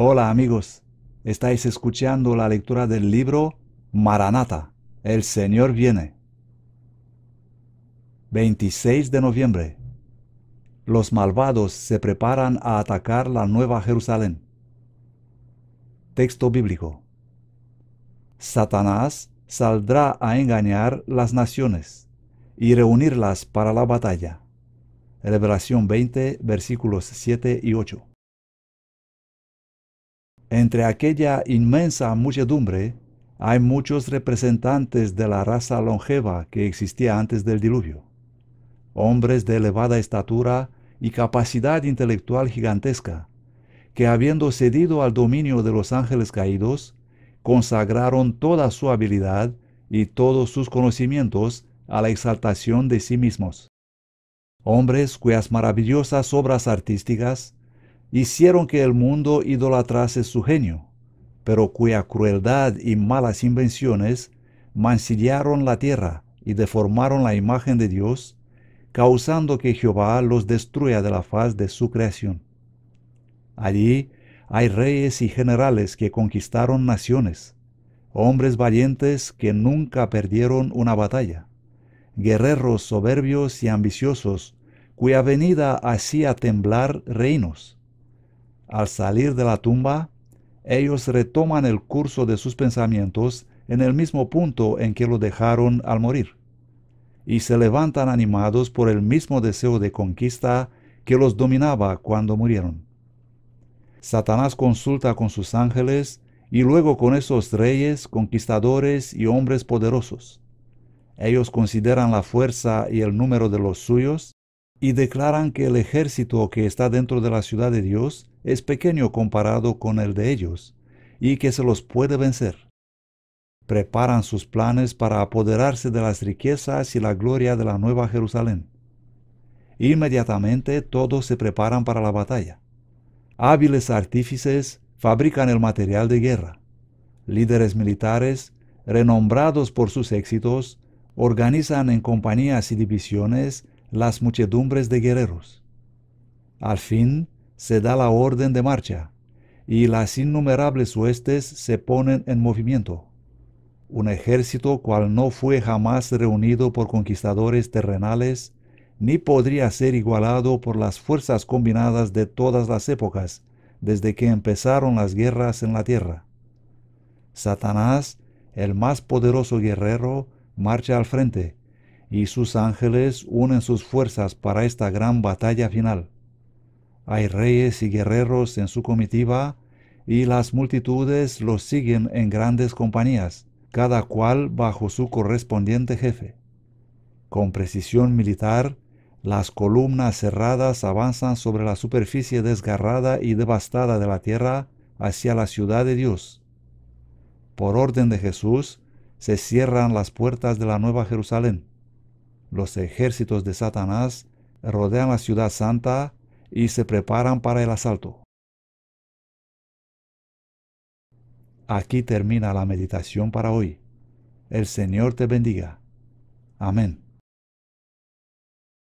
Hola amigos, estáis escuchando la lectura del libro Maranata, El Señor viene. 26 de noviembre. Los malvados se preparan a atacar la Nueva Jerusalén. Texto bíblico. Satanás saldrá a engañar las naciones y reunirlas para la batalla. Revelación 20, versículos 7 y 8. Entre aquella inmensa muchedumbre hay muchos representantes de la raza longeva que existía antes del diluvio, hombres de elevada estatura y capacidad intelectual gigantesca, que habiendo cedido al dominio de los ángeles caídos, consagraron toda su habilidad y todos sus conocimientos a la exaltación de sí mismos. Hombres cuyas maravillosas obras artísticas hicieron que el mundo idolatrase su genio, pero cuya crueldad y malas invenciones mancillaron la tierra y deformaron la imagen de Dios, causando que Jehová los destruya de la faz de su creación. Allí hay reyes y generales que conquistaron naciones, hombres valientes que nunca perdieron una batalla, guerreros soberbios y ambiciosos cuya venida hacía temblar reinos al salir de la tumba, ellos retoman el curso de sus pensamientos en el mismo punto en que lo dejaron al morir, y se levantan animados por el mismo deseo de conquista que los dominaba cuando murieron. Satanás consulta con sus ángeles y luego con esos reyes, conquistadores y hombres poderosos. Ellos consideran la fuerza y el número de los suyos y declaran que el ejército que está dentro de la ciudad de Dios es pequeño comparado con el de ellos, y que se los puede vencer. Preparan sus planes para apoderarse de las riquezas y la gloria de la Nueva Jerusalén. Inmediatamente todos se preparan para la batalla. Hábiles artífices fabrican el material de guerra. Líderes militares, renombrados por sus éxitos, organizan en compañías y divisiones las muchedumbres de guerreros. Al fin se da la orden de marcha y las innumerables huestes se ponen en movimiento. Un ejército cual no fue jamás reunido por conquistadores terrenales, ni podría ser igualado por las fuerzas combinadas de todas las épocas desde que empezaron las guerras en la tierra. Satanás, el más poderoso guerrero, marcha al frente, y sus ángeles unen sus fuerzas para esta gran batalla final. Hay reyes y guerreros en su comitiva, y las multitudes los siguen en grandes compañías, cada cual bajo su correspondiente jefe. Con precisión militar, las columnas cerradas avanzan sobre la superficie desgarrada y devastada de la tierra hacia la ciudad de Dios. Por orden de Jesús, se cierran las puertas de la Nueva Jerusalén los ejércitos de Satanás rodean la ciudad santa y se preparan para el asalto. Aquí termina la meditación para hoy. El Señor te bendiga. Amén.